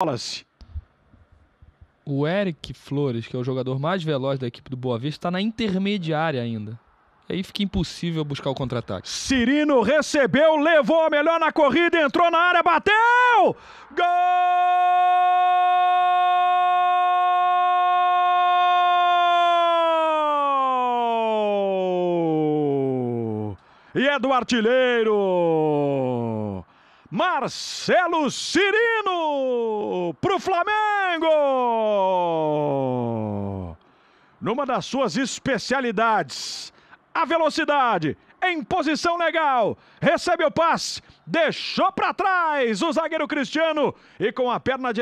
Wallace. O Eric Flores, que é o jogador mais veloz da equipe do Boa Vista, está na intermediária ainda. Aí fica impossível buscar o contra-ataque. Cirino recebeu, levou a melhor na corrida, entrou na área, bateu! Gol! E é do artilheiro! Marcelo Cirino pro Flamengo! Numa das suas especialidades, a velocidade em posição legal, recebe o passe, deixou para trás o zagueiro Cristiano e com a perna direita